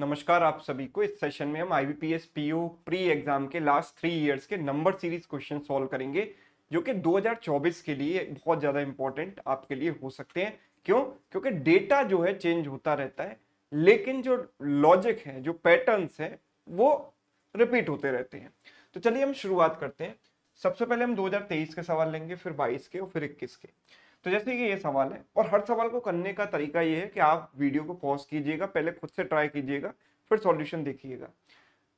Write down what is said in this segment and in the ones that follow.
नमस्कार आप सभी को इस सेशन में हम आईबीपीएस पीओ प्री एग्जाम के लास्ट थ्री इयर्स के नंबर सीरीज क्वेश्चन सॉल्व करेंगे जो कि 2024 के लिए बहुत ज़्यादा इंपॉर्टेंट आपके लिए हो सकते हैं क्यों क्योंकि डेटा जो है चेंज होता रहता है लेकिन जो लॉजिक है जो पैटर्न है वो रिपीट होते रहते हैं तो चलिए हम शुरुआत करते हैं सबसे पहले हम 2023 के सवाल लेंगे फिर 22 के और फिर 21 के तो जैसे कि ये सवाल है और हर सवाल को करने का तरीका ये है कि आप वीडियो को पॉज कीजिएगा पहले खुद से ट्राई कीजिएगा फिर सॉल्यूशन देखिएगा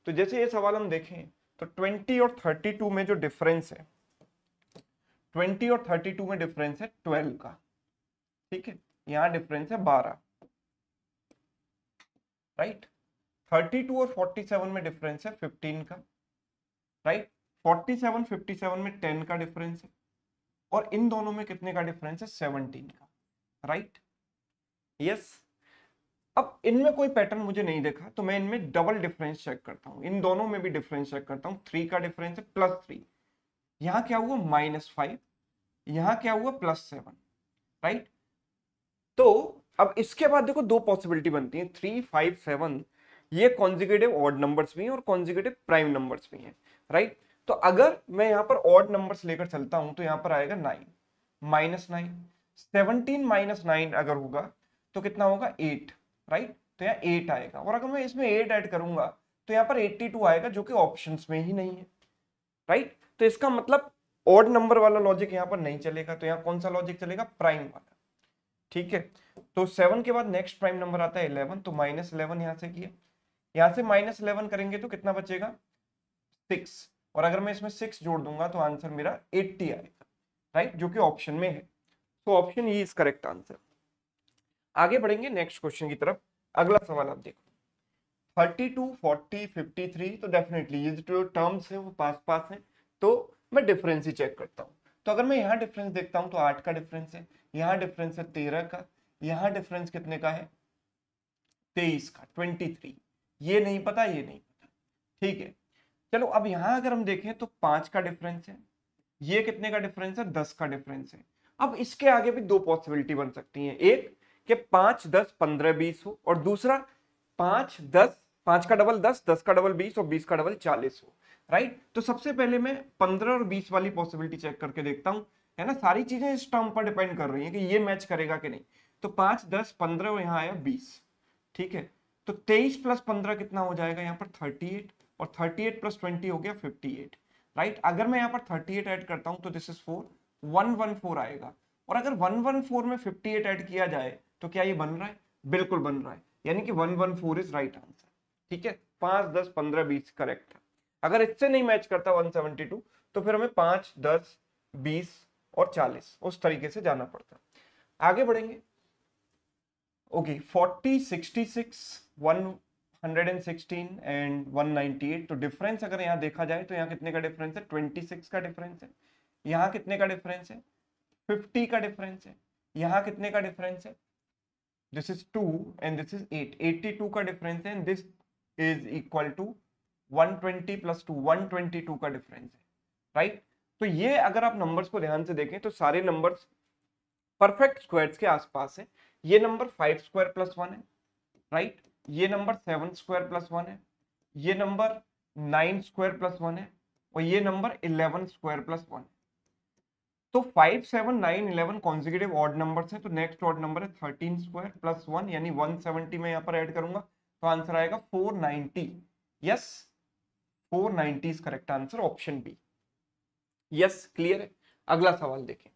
तो जैसे ये सवाल हम देखें तो 20 और 32 में जो डिफरेंस है 20 और 32 में डिफरेंस है 12 का ठीक है यहाँ डिफरेंस है 12 राइट 32 और 47 में डिफरेंस है 15 का राइट 47 57 में 10 का डिफरेंस है और इन दोनों में कितने का डिफरेंस है सेवनटीन का राइट right? Yes yes. अब इनमें कोई पैटर्न मुझे नहीं देखा तो मैं इनमें डबल डिफरेंस चेक करता हूं इन दोनों में भी डिफरेंस चेक करता हूं थ्री का डिफरेंस है प्लस थ्री यहां क्या हुआ माइनस फाइव यहां क्या हुआ प्लस सेवन राइट तो अब इसके बाद देखो दो पॉसिबिलिटी बनती है थ्री फाइव सेवन ये कॉन्जिकेटिव ऑर्ड नंबर्स भी हैं और कॉन्जिकेटिव प्राइम नंबर्स भी हैं राइट तो अगर मैं यहाँ पर ऑड नंबर्स लेकर चलता हूं तो यहाँ पर आएगा nine minus nine seventeen minus nine अगर होगा तो कितना होगा एट राइट तो यहाँ एट आएगा और अगर मैं इसमें एट ऐड करूंगा तो यहाँ पर एट्टी टू आएगा जो कि ऑप्शन में ही नहीं है राइट तो इसका मतलब ऑड नंबर वाला लॉजिक यहाँ पर नहीं चलेगा तो यहाँ कौन सा लॉजिक चलेगा प्राइम वाला ठीक है तो सेवन के बाद नेक्स्ट प्राइम नंबर आता है इलेवन तो माइनस इलेवन यहां से किया यहाँ से माइनस इलेवन करेंगे तो कितना बचेगा सिक्स और अगर मैं इसमें सिक्स जोड़ दूंगा तो आंसर मेरा एट्टी आएगा राइट जो कि ऑप्शन में है तो option E is correct answer आगे बढ़ेंगे नेक्स्ट क्वेश्चन की तरफ अगला सवाल आप देखो thirty two forty fifty three तो डेफिनेटली ये जो टर्म्स हैं वो पास पास हैं तो मैं डिफरेंस ही चेक करता हूँ तो अगर मैं यहाँ डिफरेंस देखता हूँ तो आठ का डिफरेंस है यहाँ डिफरेंस है तेरह का यहाँ डिफरेंस कितने का है तेईस का ट्वेंटी थ्री ये नहीं पता ये नहीं पता ठीक है चलो अब यहां अगर हम देखें तो पांच का डिफरेंस है ये कितने का डिफरेंस है दस का डिफरेंस है अब इसके आगे भी दो पॉसिबिलिटी बन सकती है एक कि पांच दस पंद्रह बीस हो और दूसरा पांच दस पांच का डबल दस दस का डबल बीस और बीस का डबल चालीस हो राइट तो सबसे पहले मैं पंद्रह और बीस वाली पॉसिबिलिटी चेक करके देखता हूँ है ना सारी चीजें इस टर्म पर डिपेंड कर रही है कि ये मैच करेगा कि नहीं तो पांच दस पंद्रह और यहाँ आया बीस ठीक है तो तेईस प्लस पंद्रह कितना हो जाएगा यहाँ पर थर्टी एट और 38 प्लस 20 हो गया 58 राइट अगर मैं यहाँ पर 38 ऐड करता हूँ तो दिस इज फोर 114 आएगा और अगर 114 में 58 ऐड किया जाए तो क्या ये बन रहा है बिल्कुल बन रहा है यानी कि 114 इज राइट आंसर ठीक है पांच दस पंद्रह बीस करेक्ट था अगर इससे नहीं मैच करता 172 तो फिर हमें पांच दस बीस और चालीस उस तरीके से जाना पड़ता आगे बढ़ेंगे okay forty sixty six one 116 and 198 तो डिफरेंस अगर यहाँ देखा जाए तो यहाँ कितने का डिफरेंस है 26 का डिफरेंस है यहाँ कितने का डिफरेंस है 50 का डिफरेंस है यहाँ कितने का डिफरेंस है this is two and this is eight eighty two का डिफरेंस है and this is equal to one twenty plus two one twenty two का डिफरेंस है राइट right? तो ये अगर आप नंबर्स को ध्यान से देखें तो सारे नंबर्स परफेक्ट स्क्वायर्स के आसपास है ये number five square plus one है राइट right? ये number seven square plus one है ये number nine square plus one है और ये number eleven square plus one है तो five seven nine eleven consecutive odd number है तो नेक्स्ट ऑड नंबर है थर्टीन स्क्वायर प्लस वन यानी वन सेवनटी में यहाँ पर ऐड करूंगा तो आंसर आएगा four ninety yes four ninety is correct answer option B yes clear है अगला सवाल देखें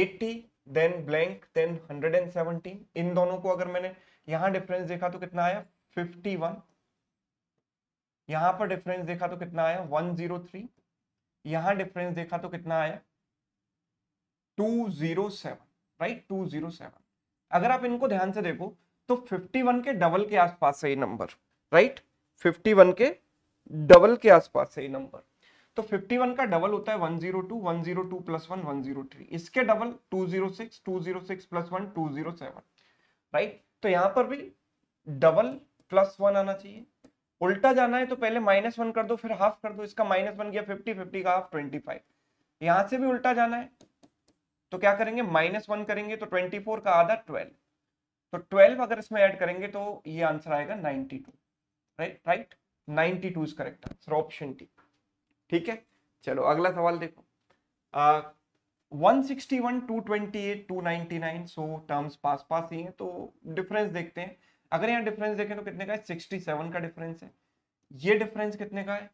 एट्टी देन ब्लैंक देन 117 इन दोनों को अगर मैंने यहां डिफरेंस देखा तो कितना आया 51 यहां पर डिफरेंस देखा तो कितना आया 103 यहां डिफरेंस देखा तो कितना आया 207 राइट 207 अगर आप इनको ध्यान से देखो तो 51 के डबल के आसपास सही नंबर राइट 51 के डबल के आसपास सही नंबर तो 51 का डबल होता है 102 102 प्लस 1 103 इसके डबल 206 206 प्लस 1 207 राइट तो यहां पर भी डबल प्लस वन आना चाहिए उल्टा जाना है तो पहले माइनस वन कर दो फिर हाफ कर दो इसका माइनस वन गया फिफ्टी फिफ्टी का हाफ ट्वेंटी फाइव यहां से भी उल्टा जाना है तो क्या करेंगे माइनस वन करेंगे तो ट्वेंटी फोर का आधा ट्वेल्व तो ट्वेल्व अगर इसमें ऐड करेंगे तो ये आंसर आएगा ninety two right right ninety two is correct answer option T ठीक है चलो अगला सवाल देखो आ, 161, पास पास ही हैं तो डिफरेंस देखते हैं अगर यहाँ डिफरेंस देखें तो कितने का है 67 का डिफरेंस है ये डिफरेंस कितने का है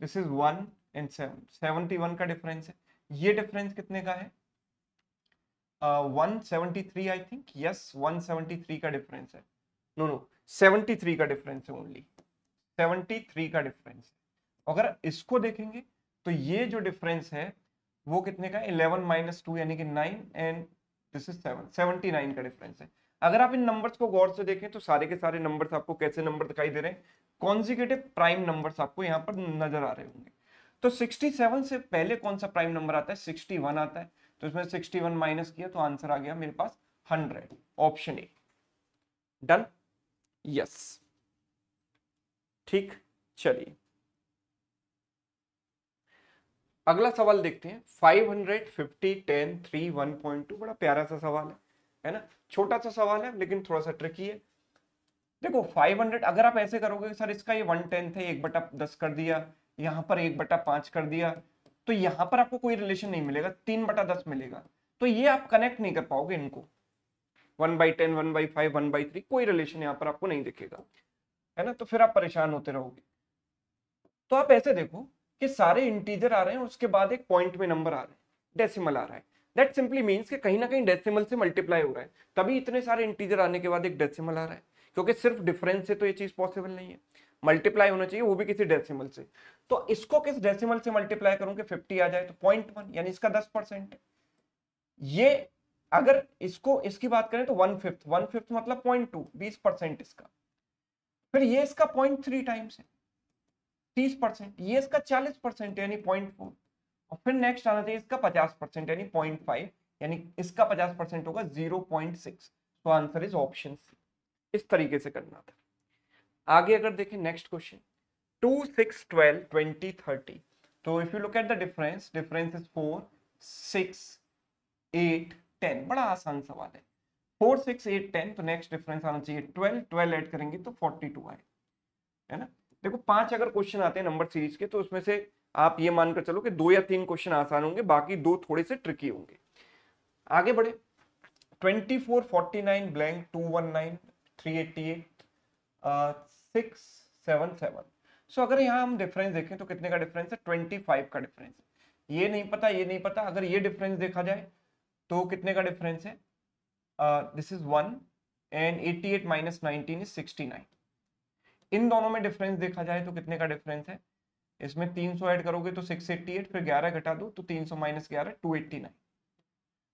this is one and seven का डिफरेंस है ये डिफरेंस कितने का है one three I think yes one three का डिफरेंस है नो नो थ्री का डिफरेंस है ओनली थ्री का डिफरेंस है अगर इसको देखेंगे तो ये जो डिफरेंस है वो कितने का इलेवन माइनस टू यानी कि nine and this is seven seventy nine का डिफरेंस है अगर आप इन नंबर्स को गौर से देखें तो सारे के सारे नंबर्स आपको कैसे नंबर दिखाई दे रहे हैं कॉन्जिकेटिव प्राइम नंबर्स आपको यहाँ पर नजर आ रहे होंगे तो 67 से पहले कौन सा प्राइम नंबर आता है 61 आता है तो इसमें 61 माइनस किया तो आंसर आ गया मेरे पास 100 ऑप्शन ए डन यस ठीक चलिए अगला सवाल देखते हैं 500, 50, 10, 3, 1.2 बड़ा प्यारा सा सवाल है है ना छोटा सा सवाल है लेकिन थोड़ा सा ट्रिकी है देखो 500 अगर आप ऐसे करोगे सर इसका ये वन टेंथ है एक बटा दस कर दिया यहाँ पर एक बटा पांच कर दिया तो यहाँ पर आपको कोई रिलेशन नहीं मिलेगा तीन बटा दस मिलेगा तो ये आप कनेक्ट नहीं कर पाओगे इनको one by ten one by five one by three कोई रिलेशन यहाँ पर आपको नहीं दिखेगा है ना तो फिर आप परेशान होते रहोगे तो आप ऐसे देखो कि सारे इंटीजर आ रहे हैं उसके बाद एक पॉइंट में नंबर आ रहे हैं डेसिमल आ रहा है दैट सिंपली मीन्स कि कहीं ना कहीं डेसिमल से मल्टीप्लाई हो रहा है तभी इतने सारे इंटीजर आने के बाद एक डेसिमल आ रहा है क्योंकि सिर्फ डिफरेंस से तो ये चीज़ पॉसिबल नहीं है मल्टीप्लाई होना चाहिए वो भी किसी डेसिमल से तो इसको किस डेसिमल से मल्टीप्लाई करूं कि 50 आ जाए तो पॉइंट वन यानी इसका दस परसेंट ये अगर इसको इसकी बात करें तो वन फिफ्थ वन फिफ्थ मतलब पॉइंट टू बीस परसेंट इसका फिर ये इसका पॉइंट थ्री टाइम्स है तीस परसेंट ये इसका चालीस परसेंट यानी पॉइंट फोर और फिर नेक्स्ट आना चाहिए इसका पचास परसेंट यानी पॉइंट फाइव यानी इसका पचास परसेंट होगा zero point six answer is option इस तरीके से करना था आगे अगर देखें next question two six twelve twenty thirty तो if you look at the difference difference is four six eight ten बड़ा आसान सवाल है फोर सिक्स एट टेन तो नेक्स्ट डिफरेंस आना चाहिए ट्वेल्व ट्वेल्व एड करेंगे तो फोर्टी टू आए है ना देखो पांच अगर क्वेश्चन आते हैं नंबर सीरीज के तो उसमें से आप ये मानकर चलो कि दो या तीन क्वेश्चन आसान होंगे बाकी दो थोड़े से ट्रिकी होंगे आगे बढ़े 24, blank 219, 388, six seven seven so अगर यहाँ हम डिफरेंस देखें तो कितने का डिफरेंस है ट्वेंटी फाइव का डिफरेंस है ये नहीं पता ये नहीं पता अगर ये डिफरेंस देखा जाए तो कितने का डिफरेंस है this is one and eighty eight minus nineteen is sixty nine इन दोनों में डिफरेंस देखा जाए तो कितने का डिफरेंस है इसमें 300 एड करोगे तो 688 फिर 11 घटा दो तो 300 सौ माइनस ग्यारह two eighty nine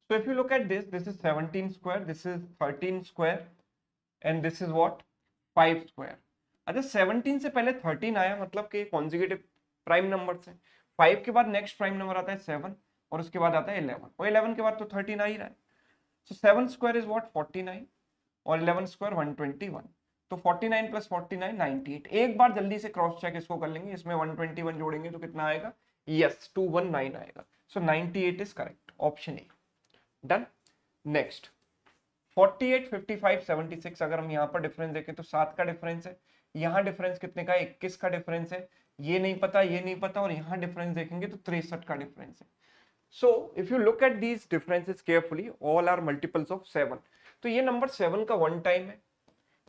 so if you look at this this is 17 square this is 13 square and this is what 5 square अच्छा 17 से पहले 13 आया मतलब कि कॉन्जिगेटिव प्राइम नंबर है फाइव के बाद नेक्स्ट प्राइम नंबर आता है सेवन और उसके बाद आता है इलेवन और इलेवन के बाद तो थर्टीन आ ही रहा है so seven square is what 49 और इलेवन स्क्वायर वन तो 49 प्लस 49 98 एक बार जल्दी से क्रॉस चेक इसको कर लेंगे इसमें 121 जोड़ेंगे तो कितना आएगा यस yes, 219 आएगा so so, 98 is correct option A done next 48, 55, 76 अगर हम यहां पर डिफरेंस देखें तो सात का डिफरेंस है यहां डिफरेंस कितने का इक्कीस का डिफरेंस है ये नहीं पता ये नहीं पता और यहां डिफरेंस देखेंगे तो तिरसठ का डिफरेंस है so if you look at these differences carefully all are multiples of seven तो ये नंबर सेवन का वन टाइम है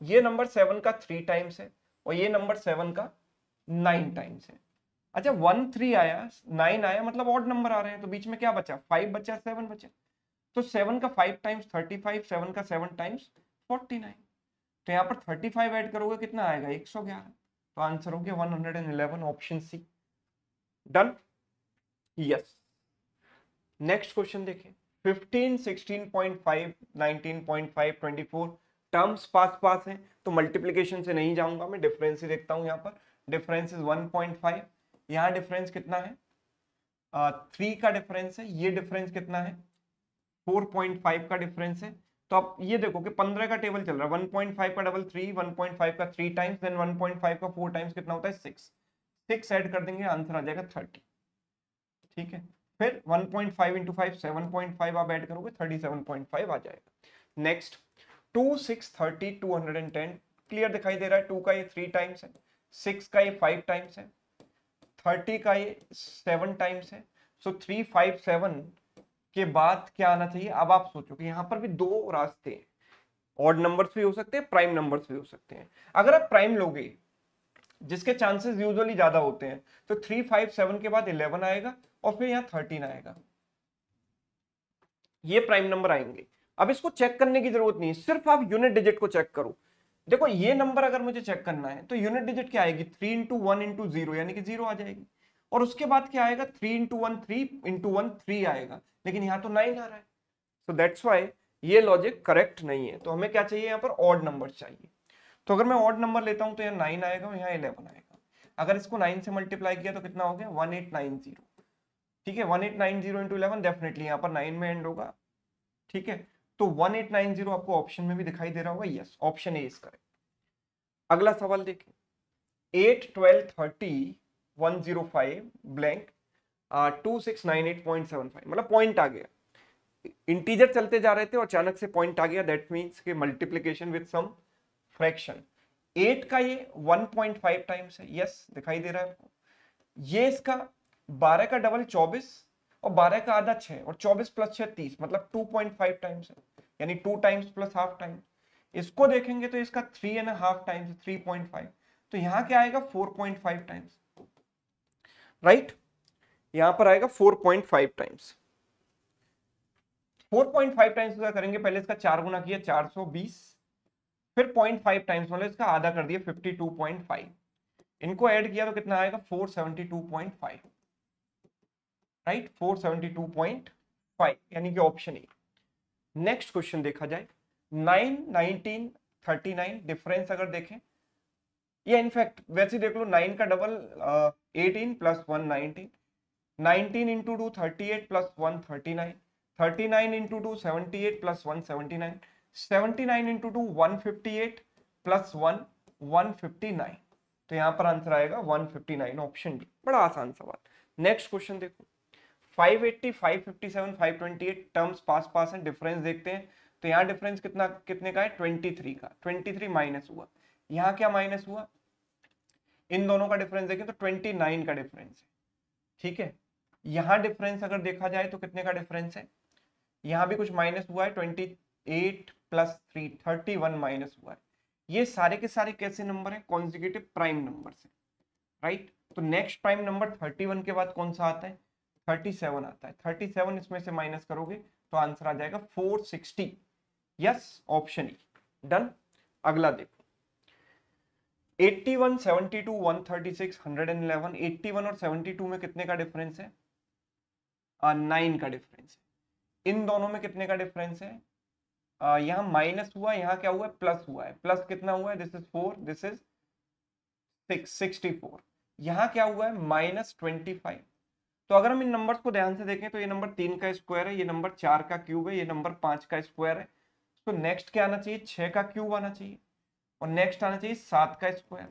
ये नंबर सेवन का थ्री टाइम्स है और ये नंबर सेवन का नाइन टाइम्स है अच्छा वन थ्री आया नाइन आया मतलब ऑड नंबर आ रहे हैं तो बीच में क्या बचा फाइव बचा सेवन बचा तो सेवन का five times thirty five seven का सेवन टाइम्स फोर्टी नाइन तो यहाँ पर थर्टी फाइव एड करोगे कितना आएगा एक सौ ग्यारह तो आंसर हो गया one hundred and eleven option C done yes next question देखें fifteen sixteen point five nineteen point five twenty four terms पास पास हैं तो मल्टीप्लीकेशन से नहीं जाऊंगा मैं डिफरेंस ही देखता हूँ यहाँ पर difference is one point five यहाँ डिफरेंस कितना है थ्री uh, का डिफरेंस है ये डिफरेंस कितना है फोर पॉइंट फाइव का डिफरेंस है तो आप ये देखो कि पंद्रह का टेबल चल रहा है वन पॉइंट फाइव का double three one point five का three times then one point five का फोर टाइम्स कितना होता है सिक्स सिक्स एड कर देंगे आंसर आ जाएगा थर्टी ठीक है फिर one point five into five seven point five आप एड करोगे थर्टी सेवन पॉइंट फाइव आ जाएगा next two six thirty two hundred and ten clear दिखाई दे रहा है टू का ये थ्री टाइम्स है सिक्स का ये फाइव टाइम्स है थर्टी का ये सेवन टाइम्स है सो थ्री फाइव सेवन के बाद क्या आना चाहिए अब आप सोचो कि यहाँ पर भी दो रास्ते हैं ऑड नंबर्स भी हो सकते हैं प्राइम नंबर्स भी हो सकते हैं अगर आप प्राइम लोगे जिसके चांसेस यूजुअली ज्यादा होते हैं तो थ्री फाइव सेवन के बाद इलेवन आएगा और फिर यहाँ थर्टीन आएगा ये प्राइम नंबर आएंगे अब इसको चेक करने की जरूरत नहीं है सिर्फ आप यूनिट डिजिट को चेक करो देखो ये नंबर अगर मुझे चेक करना है तो यूनिट डिजिट क्या आएगी three into one into zero यानी कि जीरो आ जाएगी और उसके बाद क्या आएगा three into one three into one three आएगा लेकिन यहाँ तो नाइन आ रहा है सो दैट्स वाई ये लॉजिक करेक्ट नहीं है तो हमें क्या चाहिए यहाँ पर ऑड नंबर चाहिए तो अगर मैं ऑड नंबर लेता हूँ तो यहाँ नाइन आएगा और यहाँ इलेवन आएगा अगर इसको नाइन से मल्टीप्लाई किया तो कितना हो गया वन एट नाइन जीरो ठीक है one eight nine zero into eleven definitely यहाँ पर नाइन में एंड होगा ठीक है तो 1890 आपको ऑप्शन में भी दिखाई दे रहा होगा yes option A is correct अगला सवाल देखें eight twelve thirty one zero five blank two six nine eight point seven five मतलब पॉइंट आ गया इंटीजर चलते जा रहे थे और अचानक से पॉइंट आ गया दैट मीन्स के multiplication with some fraction eight का ये 1.5 टाइम्स है यस दिखाई दे रहा है आपको ये इसका 12 का डबल 24 और 12 का आधा 6 और 24 प्लस 6 30 मतलब 2.5 टाइम्स है यानी 2 टाइम्स प्लस हाफ टाइम इसको देखेंगे तो इसका three and half times three point five तो यहाँ क्या आएगा four point five times right यहाँ पर आएगा four point five times 4.5 times का करेंगे पहले इसका चार गुना किया 420 फिर 0.5 टाइम्स मतलब इसका आधा कर दिया 52.5 इनको ऐड किया तो कितना आएगा 472.5 राइट 472.5 यानी कि ऑप्शन ए नेक्स्ट क्वेश्चन देखा जाए 9 19 39 डिफरेंस अगर देखें ये इनफैक्ट वैसे देख लो 9 का double eighteen plus one nineteen nineteen into two thirty eight plus one thirty nine thirty nine into two seventy eight plus one seventy nine seventy nine into two one fifty eight plus one one fifty nine तो यहाँ पर answer आएगा one fifty nine option D बड़ा आसान सवाल next question देखो 580, 557, 528 terms पास पास हैं डिफरेंस देखते हैं तो यहाँ डिफरेंस कितना कितने का है 23 का 23 माइनस हुआ यहाँ क्या माइनस हुआ इन दोनों का डिफरेंस देखें तो 29 का डिफरेंस है ठीक है यहाँ डिफरेंस अगर देखा जाए तो कितने का डिफरेंस है यहाँ भी कुछ माइनस हुआ है 28 प्लस थ्री थर्टी माइनस हुआ है ये सारे के सारे कैसे नंबर है कॉन्जिकेटिव प्राइम नंबर से राइट तो नेक्स्ट प्राइम नंबर वन के बाद कौन सा आता है थर्टी सेवन आता है थर्टी सेवन इसमें से माइनस करोगे तो आंसर आ जाएगा four sixty yes option E e। Done अगला देखो 81, 72, 136, 111, 81 और 72 में कितने का डिफरेंस है नाइन का डिफरेंस है इन दोनों में कितने का डिफरेंस है uh, यहाँ माइनस हुआ क्या हुआ है प्लस हुआ है प्लस कितना हुआ है this is four this is six sixty four क्या हुआ है माइनस ट्वेंटी फाइव तो अगर हम इन नंबर्स को ध्यान से देखें तो ये नंबर तीन का स्क्वायर है ये नंबर चार का क्यूब है ये नंबर पांच का स्क्वायर है तो नेक्स्ट क्या आना चाहिए छह का क्यूब आना चाहिए और नेक्स्ट आना चाहिए सात का स्क्वायर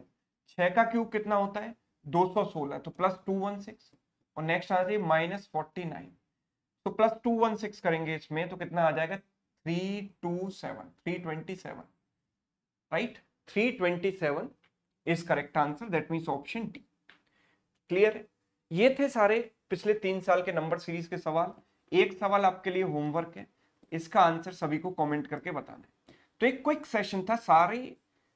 छह का क्यूब कितना होता है दो सौ सोलह तो प्लस टू वन सिक्स और नेक्स्ट आना चाहिए माइनस फोर्टी नाइन तो प्लस टू वन सिक्स करेंगे इसमें तो कितना आ जाएगा three two seven three twenty seven right three twenty seven is correct answer that means option D clear है ये थे सारे पिछले तीन साल के नंबर सीरीज के सवाल एक सवाल आपके लिए होमवर्क है इसका आंसर सभी को कमेंट करके बताना है तो एक क्विक सेशन था सारे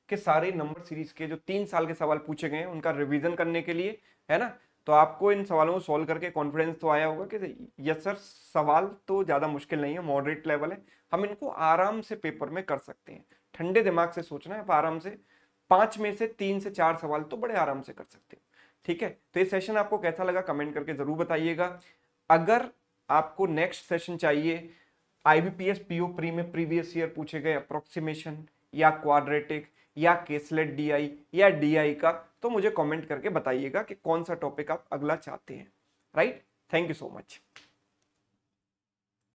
के सारे नंबर सीरीज के जो तीन साल के सवाल पूछे गए उनका रिविजन करने के लिए है ना तो आपको इन सवालों को सॉल्व करके कॉन्फिडेंस तो आया होगा कि यस सर सवाल तो ज़्यादा मुश्किल नहीं है मॉडरेट लेवल है हम इनको आराम से पेपर में कर सकते हैं ठंडे दिमाग से सोचना है आप आराम से पांच में से तीन से चार सवाल तो बड़े आराम से कर सकते हैं ठीक है तो ये सेशन आपको कैसा लगा कमेंट करके जरूर बताइएगा अगर आपको नेक्स्ट सेशन चाहिए आईबीपीएस पीओ प्री में प्रीवियस ईयर पूछे गए अप्रोक्सीमेशन या क्वाड्रेटिक या केसलेट डीआई या डीआई का तो मुझे कमेंट करके बताइएगा कि कौन सा टॉपिक आप अगला चाहते हैं right thank you so much